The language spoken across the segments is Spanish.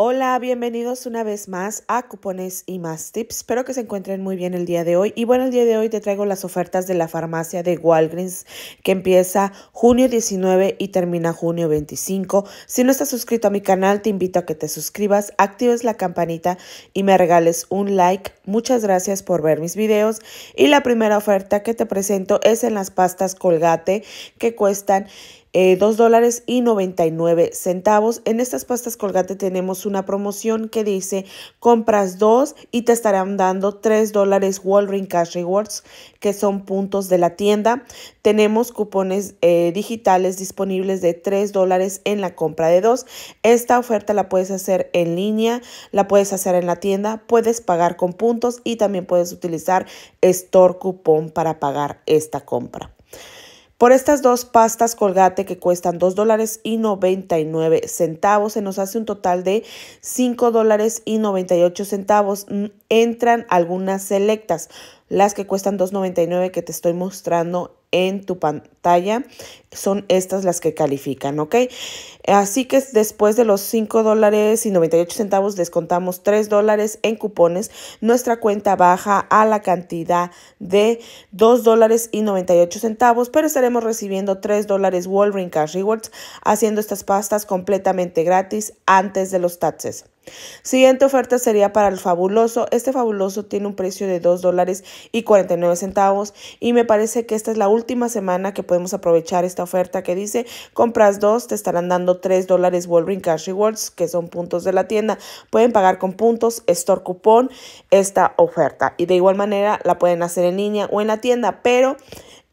Hola, bienvenidos una vez más a Cupones y más tips. Espero que se encuentren muy bien el día de hoy. Y bueno, el día de hoy te traigo las ofertas de la farmacia de Walgreens que empieza junio 19 y termina junio 25. Si no estás suscrito a mi canal, te invito a que te suscribas, actives la campanita y me regales un like. Muchas gracias por ver mis videos. Y la primera oferta que te presento es en las pastas Colgate que cuestan eh, dos dólares y 99 centavos. En estas pastas colgate tenemos una promoción que dice compras dos y te estarán dando 3 dólares Walgreens Cash Rewards, que son puntos de la tienda. Tenemos cupones eh, digitales disponibles de 3 dólares en la compra de dos. Esta oferta la puedes hacer en línea, la puedes hacer en la tienda, puedes pagar con puntos y también puedes utilizar Store Coupon para pagar esta compra. Por estas dos pastas colgate que cuestan dos dólares y centavos, se nos hace un total de $5.98. dólares y centavos. Entran algunas selectas, las que cuestan 2.99 que te estoy mostrando en tu pantalla son estas las que califican, ¿ok? Así que después de los 5 dólares y 98 centavos descontamos 3 dólares en cupones. Nuestra cuenta baja a la cantidad de 2 dólares y 98 centavos, pero estaremos recibiendo 3 dólares Wolverine Cash Rewards haciendo estas pastas completamente gratis antes de los taxes. Siguiente oferta sería para el fabuloso. Este fabuloso tiene un precio de 2 dólares y 49 centavos y me parece que esta es la última semana que podemos aprovechar esta oferta que dice compras dos te estarán dando 3 dólares Wolverine Cash Rewards que son puntos de la tienda. Pueden pagar con puntos, store cupón, esta oferta y de igual manera la pueden hacer en línea o en la tienda pero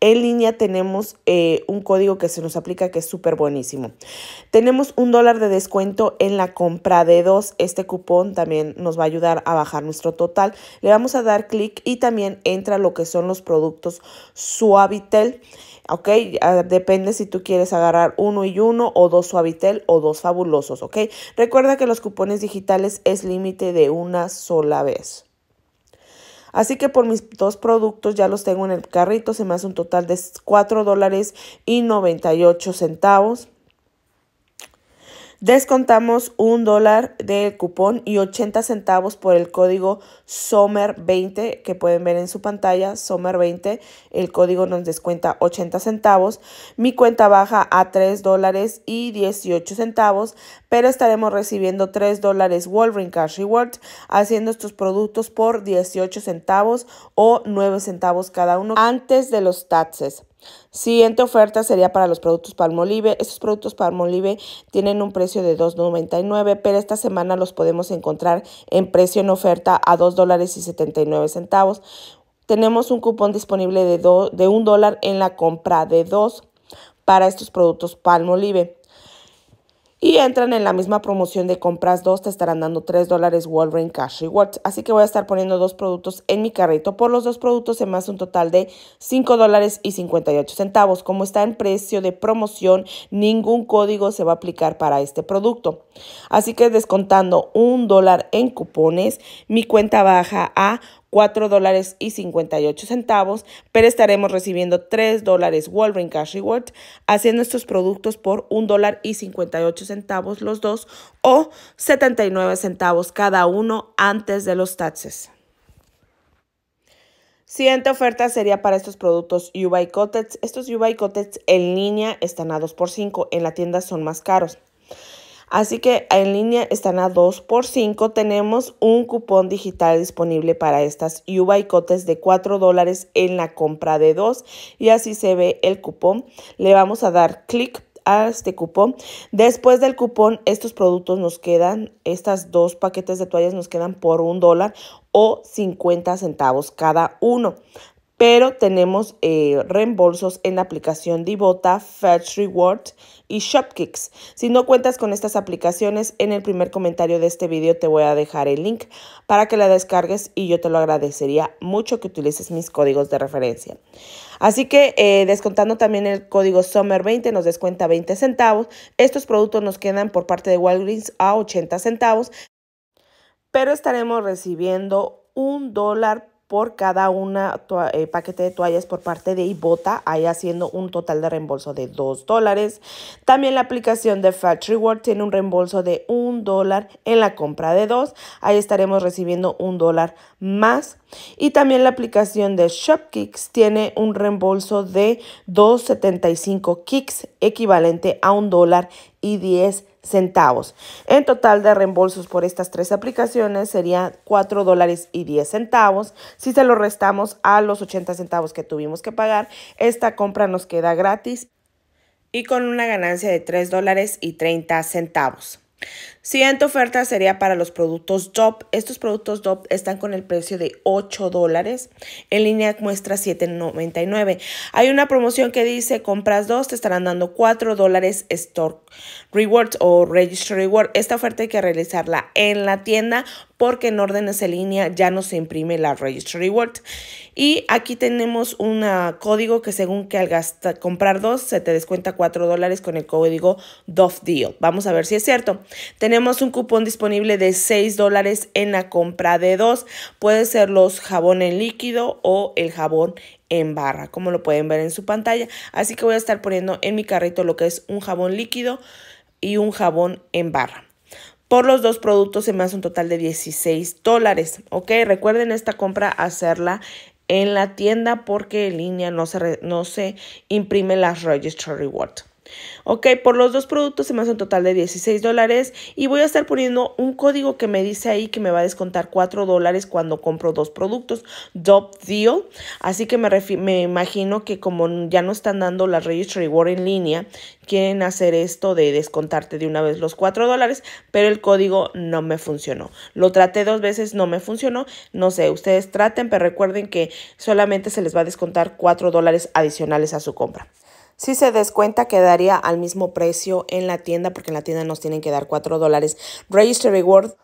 en línea tenemos eh, un código que se nos aplica que es súper buenísimo. Tenemos un dólar de descuento en la compra de dos. Este cupón también nos va a ayudar a bajar nuestro total. Le vamos a dar clic y también entra lo que son los productos Suavitel. ¿ok? Ah, depende si tú quieres agarrar uno y uno o dos suavitel o dos fabulosos, ¿ok? Recuerda que los cupones digitales es límite de una sola vez. Así que por mis dos productos ya los tengo en el carrito, se me hace un total de 4 dólares y 98 centavos. Descontamos un dólar del cupón y 80 centavos por el código SOMER20 que pueden ver en su pantalla, SOMER20. El código nos descuenta 80 centavos. Mi cuenta baja a 3 dólares y 18 centavos, pero estaremos recibiendo 3 dólares Wolverine Cash Rewards haciendo estos productos por 18 centavos o 9 centavos cada uno antes de los taxes. Siguiente oferta sería para los productos Palmolive. Estos productos Palmolive tienen un precio de 2.99, pero esta semana los podemos encontrar en precio en oferta a $2.79. dólares Tenemos un cupón disponible de, de 1 dólar en la compra de 2 para estos productos Palmolive y entran en la misma promoción de compras dos, te estarán dando 3 dólares Walgreens Cash Rewards. Así que voy a estar poniendo dos productos en mi carrito. Por los dos productos se me hace un total de 5 dólares y 58 centavos. Como está en precio de promoción, ningún código se va a aplicar para este producto. Así que descontando un dólar en cupones, mi cuenta baja a 4 dólares y 58 centavos, pero estaremos recibiendo 3 dólares Wolverine Cash Reward, haciendo estos productos por 1 dólar y 58 centavos los dos o 79 centavos cada uno antes de los taxes. Siguiente oferta sería para estos productos Yubai Cottage. Estos Yubai Cottage en línea están a 2 por 5 en la tienda son más caros. Así que en línea están a 2 por 5. Tenemos un cupón digital disponible para estas y baicotes de 4 dólares en la compra de 2 y así se ve el cupón. Le vamos a dar clic a este cupón. Después del cupón, estos productos nos quedan, estas dos paquetes de toallas nos quedan por un dólar o 50 centavos cada uno pero tenemos eh, reembolsos en la aplicación Divota, Fetch Reward y Shopkicks. Si no cuentas con estas aplicaciones, en el primer comentario de este video te voy a dejar el link para que la descargues y yo te lo agradecería mucho que utilices mis códigos de referencia. Así que eh, descontando también el código SUMMER20 nos descuenta 20 centavos. Estos productos nos quedan por parte de Walgreens a 80 centavos, pero estaremos recibiendo un dólar por por cada una eh, paquete de toallas por parte de Ibota, ahí haciendo un total de reembolso de 2 dólares. También la aplicación de Fat Reward tiene un reembolso de 1 dólar en la compra de dos, ahí estaremos recibiendo un dólar más. Y también la aplicación de ShopKicks tiene un reembolso de 2.75 kicks equivalente a un dólar y 10 centavos. En total de reembolsos por estas tres aplicaciones serían $4.10. dólares Si se lo restamos a los 80 centavos que tuvimos que pagar, esta compra nos queda gratis y con una ganancia de $3.30. dólares y 30 centavos. Siguiente oferta sería para los productos DOP. Estos productos DOP están con el precio de 8 dólares. En línea muestra 7.99. Hay una promoción que dice compras dos, te estarán dando 4 dólares Store Rewards o Registry Reward. Esta oferta hay que realizarla en la tienda porque en órdenes en línea ya no se imprime la Registry Reward. Y aquí tenemos un código que según que al comprar dos se te descuenta 4 dólares con el código DOF Deal. Vamos a ver si es cierto. Tenemos tenemos un cupón disponible de 6 dólares en la compra de dos. Puede ser los jabón en líquido o el jabón en barra, como lo pueden ver en su pantalla. Así que voy a estar poniendo en mi carrito lo que es un jabón líquido y un jabón en barra. Por los dos productos se me hace un total de 16 dólares, ¿ok? Recuerden esta compra hacerla en la tienda porque en línea no se, no se imprime las Register Rewards. Ok, por los dos productos se me hace un total de 16 dólares y voy a estar poniendo un código que me dice ahí que me va a descontar 4 dólares cuando compro dos productos, Dop Deal. Así que me, imagino que como ya no están dando la Registry Reward en línea, quieren hacer esto de descontarte de una vez los 4 dólares, pero el código no me funcionó. Lo traté dos veces, no me funcionó. No sé, ustedes traten, pero recuerden que solamente se les va a descontar 4 dólares adicionales a su compra. Si se descuenta, quedaría al mismo precio en la tienda, porque en la tienda nos tienen que dar 4 dólares Register Reward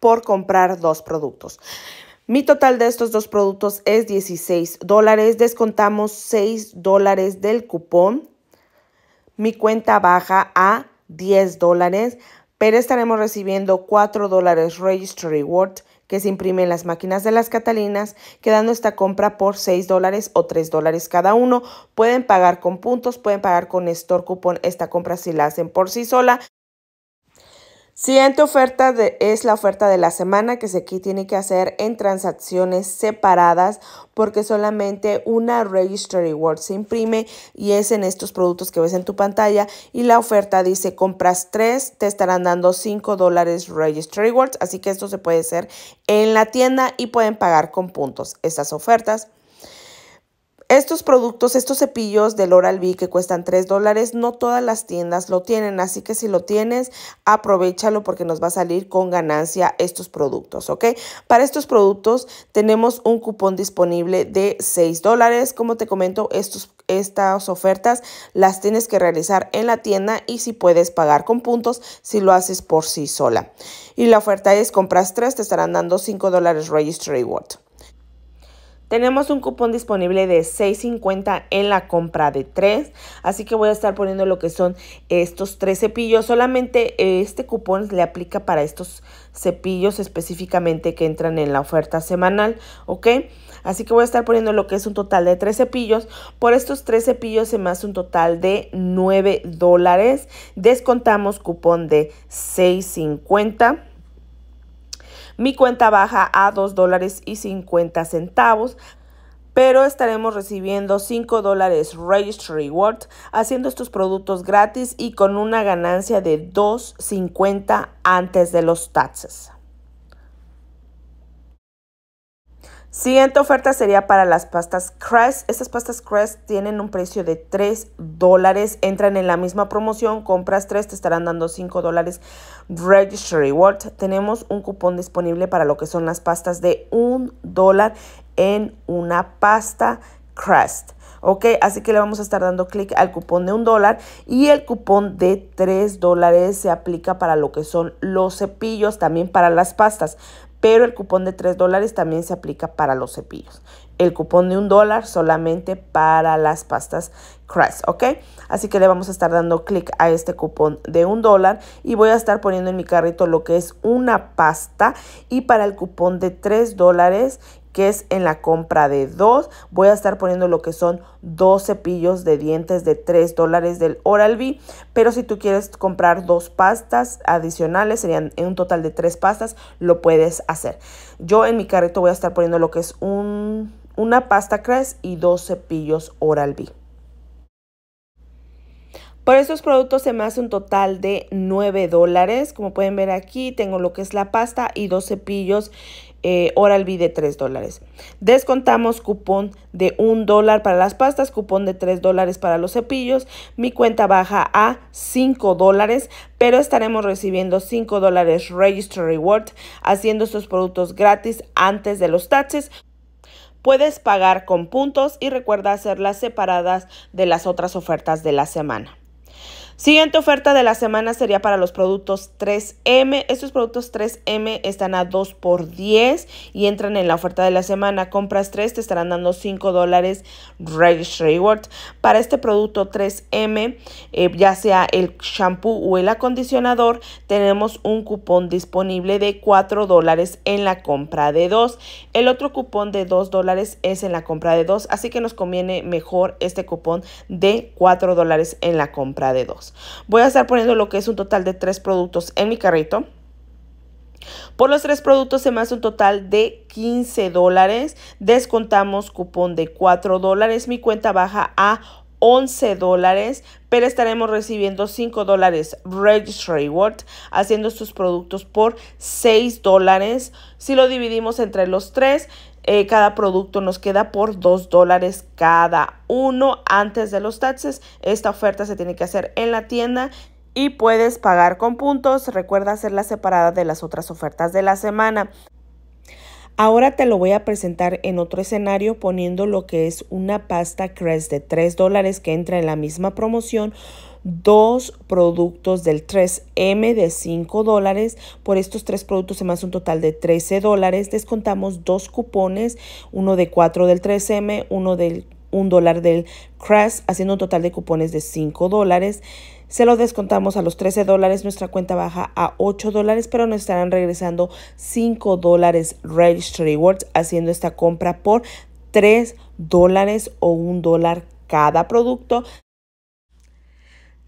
por comprar dos productos. Mi total de estos dos productos es 16 dólares. Descontamos 6 dólares del cupón. Mi cuenta baja a 10 dólares, pero estaremos recibiendo 4 dólares Register Reward que se imprime en las máquinas de las Catalinas, quedando esta compra por 6 dólares o 3 dólares cada uno. Pueden pagar con puntos, pueden pagar con store cupón. esta compra si la hacen por sí sola. Siguiente oferta es la oferta de la semana que se aquí tiene que hacer en transacciones separadas porque solamente una Registry Rewards se imprime y es en estos productos que ves en tu pantalla y la oferta dice compras tres, te estarán dando cinco dólares Registry Rewards. así que esto se puede hacer en la tienda y pueden pagar con puntos. Estas ofertas estos productos, estos cepillos del Oral-B que cuestan 3 dólares, no todas las tiendas lo tienen, así que si lo tienes, aprovechalo porque nos va a salir con ganancia estos productos, ¿ok? Para estos productos tenemos un cupón disponible de 6 dólares. Como te comento, estos, estas ofertas las tienes que realizar en la tienda y si puedes pagar con puntos, si lo haces por sí sola. Y la oferta es compras 3, te estarán dando 5 dólares Registry Reward. Tenemos un cupón disponible de $6.50 en la compra de 3. Así que voy a estar poniendo lo que son estos tres cepillos. Solamente eh, este cupón le aplica para estos cepillos específicamente que entran en la oferta semanal. ¿Ok? Así que voy a estar poniendo lo que es un total de tres cepillos. Por estos tres cepillos se me hace un total de 9 dólares. Descontamos cupón de $6.50. Mi cuenta baja a $2.50, y centavos pero estaremos recibiendo 5 dólares Registry Reward haciendo estos productos gratis y con una ganancia de 2.50 antes de los taxes. Siguiente oferta sería para las pastas Crest. Estas pastas Crest tienen un precio de 3 dólares. Entran en la misma promoción. Compras 3, te estarán dando 5 dólares. Registry Reward. Tenemos un cupón disponible para lo que son las pastas de 1 dólar en una pasta Crest. ¿ok? Así que le vamos a estar dando clic al cupón de un dólar y el cupón de 3 dólares se aplica para lo que son los cepillos, también para las pastas pero el cupón de 3 dólares también se aplica para los cepillos. El cupón de 1 dólar solamente para las pastas Crest, ¿ok? Así que le vamos a estar dando clic a este cupón de 1 dólar y voy a estar poniendo en mi carrito lo que es una pasta y para el cupón de 3 dólares que es en la compra de dos. Voy a estar poniendo lo que son dos cepillos de dientes de 3 dólares del Oral-B. Pero si tú quieres comprar dos pastas adicionales, serían en un total de tres pastas, lo puedes hacer. Yo en mi carrito voy a estar poniendo lo que es una pasta Crest y dos cepillos Oral-B. Por estos productos se me hace un total de 9 dólares. Como pueden ver aquí, tengo lo que es la pasta y dos cepillos eh, Oral-B de 3 dólares. Descontamos cupón de 1 dólar para las pastas, cupón de 3 dólares para los cepillos. Mi cuenta baja a 5 dólares, pero estaremos recibiendo 5 dólares Register Reward haciendo estos productos gratis antes de los taxes. Puedes pagar con puntos y recuerda hacerlas separadas de las otras ofertas de la semana. Siguiente oferta de la semana sería para los productos 3M. Estos productos 3M están a 2 por 10 y entran en la oferta de la semana. Compras 3 te estarán dando 5 dólares Reward. Para este producto 3M, eh, ya sea el shampoo o el acondicionador, tenemos un cupón disponible de 4 dólares en la compra de 2. El otro cupón de 2 dólares es en la compra de 2, así que nos conviene mejor este cupón de 4 dólares en la compra de 2. Voy a estar poniendo lo que es un total de tres productos en mi carrito. Por los tres productos se me hace un total de 15 dólares. Descontamos cupón de 4 dólares. Mi cuenta baja a 11 dólares, pero estaremos recibiendo 5 dólares Registry Reward, haciendo estos productos por 6 dólares. Si lo dividimos entre los tres, eh, cada producto nos queda por 2 dólares cada uno antes de los taxes. Esta oferta se tiene que hacer en la tienda y puedes pagar con puntos. Recuerda hacerla separada de las otras ofertas de la semana. Ahora te lo voy a presentar en otro escenario poniendo lo que es una pasta Crest de 3 dólares que entra en la misma promoción dos productos del 3M de 5 dólares. Por estos tres productos se me hace un total de 13 dólares. Descontamos dos cupones, uno de 4 del 3M, uno del 1 dólar del Crash, haciendo un total de cupones de 5 dólares. Se lo descontamos a los 13 dólares, nuestra cuenta baja a 8 dólares, pero nos estarán regresando 5 dólares Registry Rewards, haciendo esta compra por 3 dólares o 1 dólar cada producto.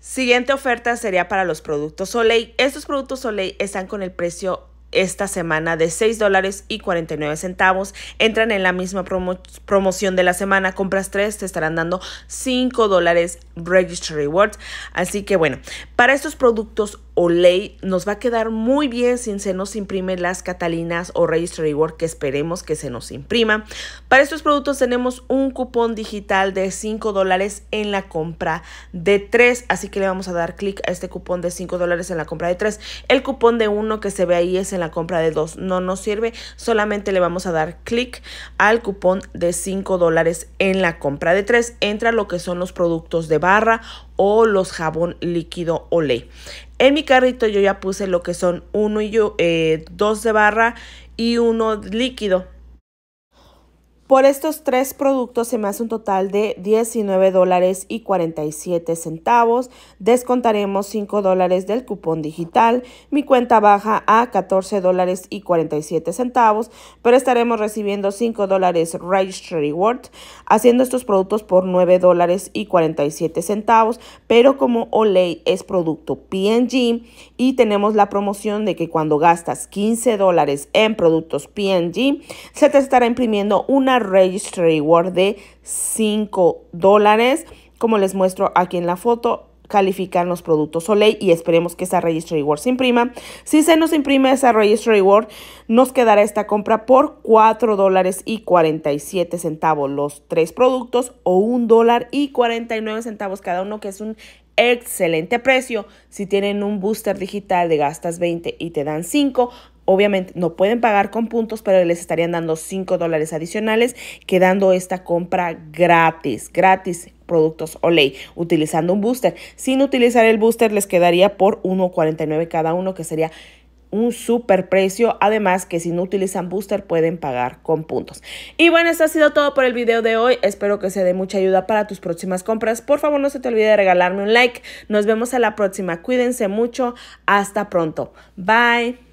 Siguiente oferta sería para los productos Soleil. Estos productos Soleil están con el precio esta semana de 6 dólares y 49 centavos. Entran en la misma promoción de la semana. Compras 3 te estarán dando 5 dólares Registry Rewards. Así que bueno, para estos productos Olay nos va a quedar muy bien sin se nos imprime las Catalinas o Registry Work que esperemos que se nos imprima. Para estos productos tenemos un cupón digital de 5 dólares en la compra de 3, así que le vamos a dar clic a este cupón de 5 dólares en la compra de 3. El cupón de 1 que se ve ahí es en la compra de 2, no nos sirve, solamente le vamos a dar clic al cupón de 5 dólares en la compra de 3. Entra lo que son los productos de barra o los jabón líquido Olay. En mi carrito yo ya puse lo que son uno y eh, dos de barra y uno líquido. Por estos tres productos se me hace un total de 19 dólares y 47 centavos. Descontaremos 5 dólares del cupón digital. Mi cuenta baja a 14 dólares y 47 centavos, pero estaremos recibiendo 5 dólares Register Reward, haciendo estos productos por 9 dólares y 47 centavos. Pero como Olay es producto PNG y tenemos la promoción de que cuando gastas 15 dólares en productos PNG, se te estará imprimiendo una Registry Reward de 5 dólares. Como les muestro aquí en la foto, califican los productos Olay y esperemos que esa Registry Reward se imprima. Si se nos imprime esa Registry Reward, nos quedará esta compra por 4 dólares y 47 centavos los tres productos o 1 dólar y 49 centavos cada uno, que es un excelente precio. Si tienen un booster digital de gastas 20 y te dan 5, obviamente no pueden pagar con puntos, pero les estarían dando 5 dólares adicionales, quedando esta compra gratis, gratis productos o ley utilizando un booster. Sin utilizar el booster les quedaría por 1.49 cada uno, que sería un super precio. Además que si no utilizan booster pueden pagar con puntos. Y bueno, esto ha sido todo por el video de hoy. Espero que se dé mucha ayuda para tus próximas compras. Por favor, no se te olvide de regalarme un like. Nos vemos a la próxima. Cuídense mucho. Hasta pronto. Bye.